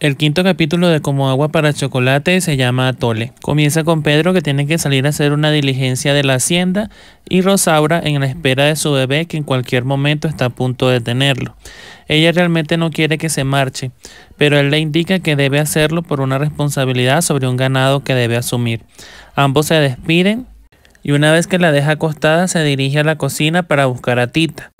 El quinto capítulo de Como agua para chocolate se llama Atole. Comienza con Pedro que tiene que salir a hacer una diligencia de la hacienda y Rosaura en la espera de su bebé que en cualquier momento está a punto de tenerlo. Ella realmente no quiere que se marche, pero él le indica que debe hacerlo por una responsabilidad sobre un ganado que debe asumir. Ambos se despiden y una vez que la deja acostada se dirige a la cocina para buscar a Tita.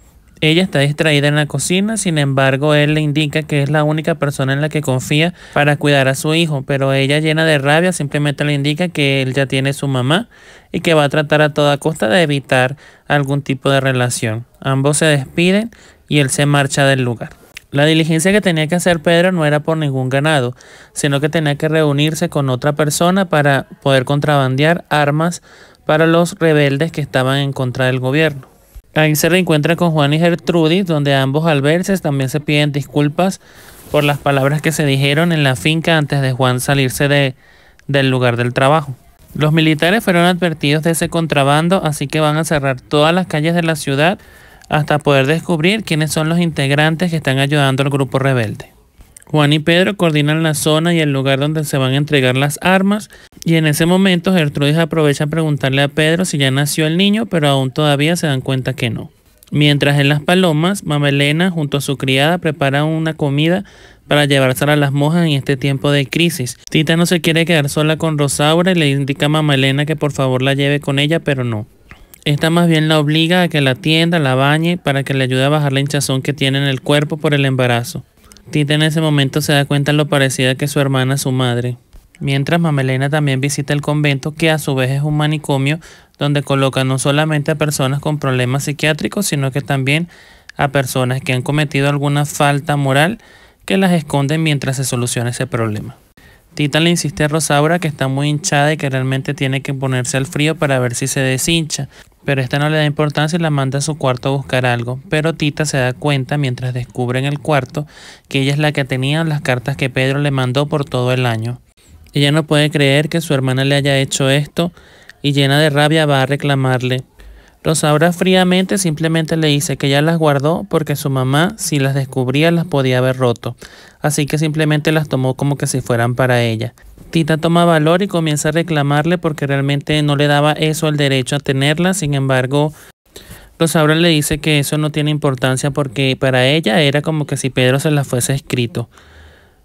Ella está distraída en la cocina, sin embargo, él le indica que es la única persona en la que confía para cuidar a su hijo, pero ella llena de rabia simplemente le indica que él ya tiene su mamá y que va a tratar a toda costa de evitar algún tipo de relación. Ambos se despiden y él se marcha del lugar. La diligencia que tenía que hacer Pedro no era por ningún ganado, sino que tenía que reunirse con otra persona para poder contrabandear armas para los rebeldes que estaban en contra del gobierno. Ahí se reencuentra con Juan y Gertrudis, donde ambos al verse también se piden disculpas por las palabras que se dijeron en la finca antes de Juan salirse de, del lugar del trabajo. Los militares fueron advertidos de ese contrabando, así que van a cerrar todas las calles de la ciudad hasta poder descubrir quiénes son los integrantes que están ayudando al grupo rebelde. Juan y Pedro coordinan la zona y el lugar donde se van a entregar las armas y en ese momento Gertrudis aprovecha a preguntarle a Pedro si ya nació el niño, pero aún todavía se dan cuenta que no. Mientras en Las Palomas, Mama Elena junto a su criada prepara una comida para llevársela a las mojas en este tiempo de crisis. Tita no se quiere quedar sola con Rosaura y le indica a Mama Elena que por favor la lleve con ella, pero no. Esta más bien la obliga a que la atienda, la bañe, para que le ayude a bajar la hinchazón que tiene en el cuerpo por el embarazo. Tita en ese momento se da cuenta de lo parecida que su hermana su madre. Mientras Mamelena también visita el convento, que a su vez es un manicomio donde colocan no solamente a personas con problemas psiquiátricos, sino que también a personas que han cometido alguna falta moral que las esconden mientras se soluciona ese problema. Tita le insiste a Rosaura que está muy hinchada y que realmente tiene que ponerse al frío para ver si se deshincha pero esta no le da importancia y la manda a su cuarto a buscar algo. Pero Tita se da cuenta mientras descubre en el cuarto que ella es la que tenía las cartas que Pedro le mandó por todo el año. Ella no puede creer que su hermana le haya hecho esto y llena de rabia va a reclamarle. Rosaura fríamente simplemente le dice que ya las guardó porque su mamá si las descubría las podía haber roto, así que simplemente las tomó como que si fueran para ella. Tita toma valor y comienza a reclamarle porque realmente no le daba eso el derecho a tenerla. Sin embargo, Rosaura le dice que eso no tiene importancia porque para ella era como que si Pedro se la fuese escrito.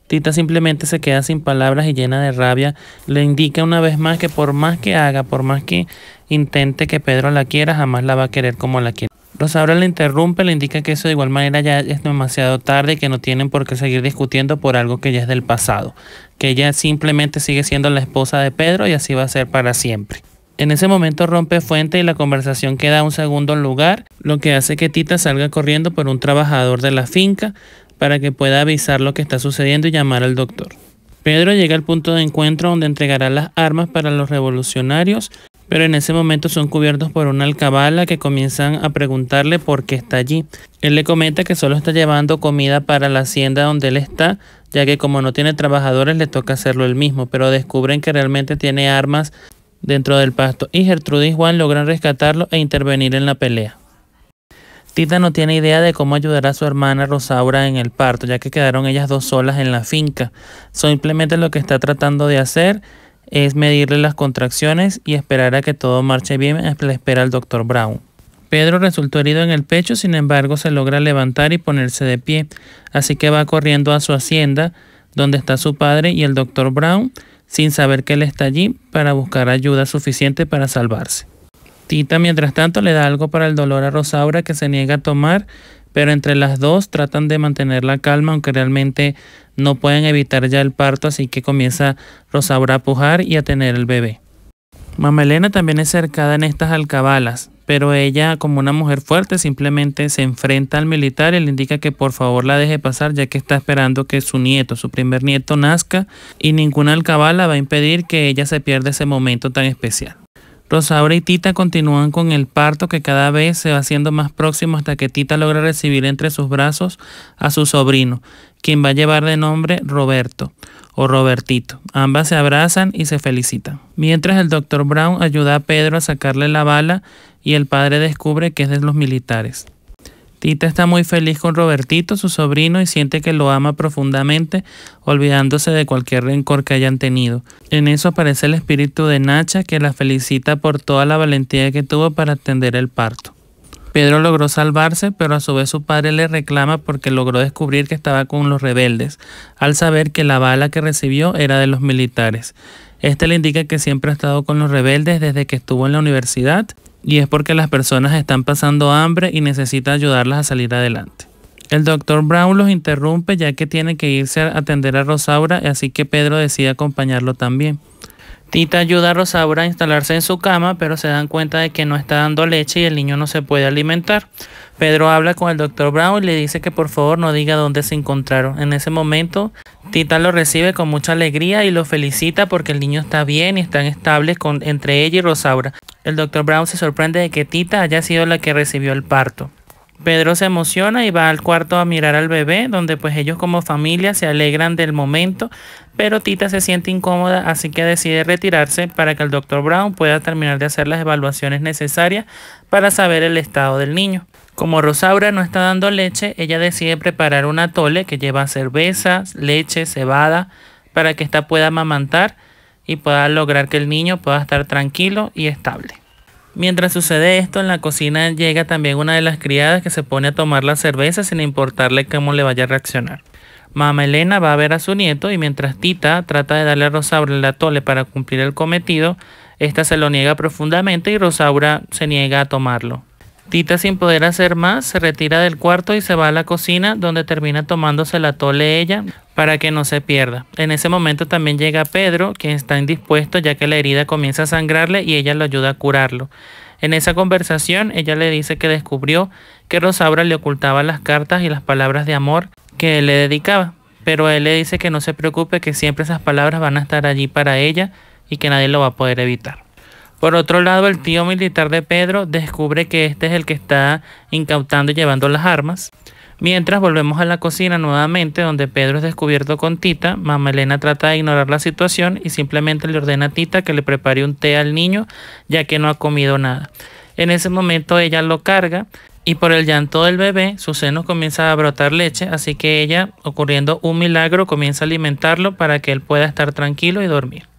Tita simplemente se queda sin palabras y llena de rabia. Le indica una vez más que por más que haga, por más que intente que Pedro la quiera, jamás la va a querer como la quiere. Rosaura le interrumpe, le indica que eso de igual manera ya es demasiado tarde y que no tienen por qué seguir discutiendo por algo que ya es del pasado que ella simplemente sigue siendo la esposa de Pedro y así va a ser para siempre. En ese momento rompe fuente y la conversación queda a un segundo lugar, lo que hace que Tita salga corriendo por un trabajador de la finca para que pueda avisar lo que está sucediendo y llamar al doctor. Pedro llega al punto de encuentro donde entregará las armas para los revolucionarios pero en ese momento son cubiertos por una alcabala que comienzan a preguntarle por qué está allí. Él le comenta que solo está llevando comida para la hacienda donde él está, ya que como no tiene trabajadores le toca hacerlo él mismo, pero descubren que realmente tiene armas dentro del pasto y Gertrude y Juan logran rescatarlo e intervenir en la pelea. Tita no tiene idea de cómo ayudar a su hermana Rosaura en el parto, ya que quedaron ellas dos solas en la finca. Simplemente lo que está tratando de hacer es medirle las contracciones y esperar a que todo marche bien a espera el doctor Brown. Pedro resultó herido en el pecho, sin embargo se logra levantar y ponerse de pie, así que va corriendo a su hacienda, donde está su padre y el doctor Brown, sin saber que él está allí, para buscar ayuda suficiente para salvarse. Tita, mientras tanto, le da algo para el dolor a Rosaura que se niega a tomar pero entre las dos tratan de mantener la calma, aunque realmente no pueden evitar ya el parto, así que comienza Rosaura a pujar y a tener el bebé. Mamá Elena también es cercada en estas alcabalas, pero ella, como una mujer fuerte, simplemente se enfrenta al militar y le indica que por favor la deje pasar, ya que está esperando que su nieto, su primer nieto, nazca, y ninguna alcabala va a impedir que ella se pierda ese momento tan especial. Rosaura y Tita continúan con el parto que cada vez se va haciendo más próximo hasta que Tita logra recibir entre sus brazos a su sobrino, quien va a llevar de nombre Roberto o Robertito. Ambas se abrazan y se felicitan. Mientras el doctor Brown ayuda a Pedro a sacarle la bala y el padre descubre que es de los militares. Tita está muy feliz con Robertito, su sobrino, y siente que lo ama profundamente, olvidándose de cualquier rencor que hayan tenido. En eso aparece el espíritu de Nacha, que la felicita por toda la valentía que tuvo para atender el parto. Pedro logró salvarse, pero a su vez su padre le reclama porque logró descubrir que estaba con los rebeldes, al saber que la bala que recibió era de los militares. Este le indica que siempre ha estado con los rebeldes desde que estuvo en la universidad y es porque las personas están pasando hambre y necesita ayudarlas a salir adelante. El doctor Brown los interrumpe ya que tiene que irse a atender a Rosaura, así que Pedro decide acompañarlo también. Tita ayuda a Rosaura a instalarse en su cama, pero se dan cuenta de que no está dando leche y el niño no se puede alimentar. Pedro habla con el doctor Brown y le dice que por favor no diga dónde se encontraron. En ese momento, Tita lo recibe con mucha alegría y lo felicita porque el niño está bien y están estables con, entre ella y Rosaura. El doctor Brown se sorprende de que Tita haya sido la que recibió el parto. Pedro se emociona y va al cuarto a mirar al bebé, donde pues ellos como familia se alegran del momento, pero Tita se siente incómoda, así que decide retirarse para que el doctor Brown pueda terminar de hacer las evaluaciones necesarias para saber el estado del niño. Como Rosaura no está dando leche, ella decide preparar una tole que lleva cervezas, leche, cebada, para que ésta pueda amamantar y pueda lograr que el niño pueda estar tranquilo y estable. Mientras sucede esto, en la cocina llega también una de las criadas que se pone a tomar la cerveza sin importarle cómo le vaya a reaccionar. Mamá Elena va a ver a su nieto y mientras Tita trata de darle a Rosaura el atole para cumplir el cometido, esta se lo niega profundamente y Rosaura se niega a tomarlo. Tita sin poder hacer más se retira del cuarto y se va a la cocina donde termina tomándose la tole ella para que no se pierda. En ese momento también llega Pedro, quien está indispuesto ya que la herida comienza a sangrarle y ella lo ayuda a curarlo. En esa conversación ella le dice que descubrió que Rosaura le ocultaba las cartas y las palabras de amor que le dedicaba, pero él le dice que no se preocupe que siempre esas palabras van a estar allí para ella y que nadie lo va a poder evitar. Por otro lado, el tío militar de Pedro descubre que este es el que está incautando y llevando las armas. Mientras volvemos a la cocina nuevamente, donde Pedro es descubierto con Tita, mamá Elena trata de ignorar la situación y simplemente le ordena a Tita que le prepare un té al niño, ya que no ha comido nada. En ese momento ella lo carga y por el llanto del bebé su seno comienza a brotar leche, así que ella, ocurriendo un milagro, comienza a alimentarlo para que él pueda estar tranquilo y dormir.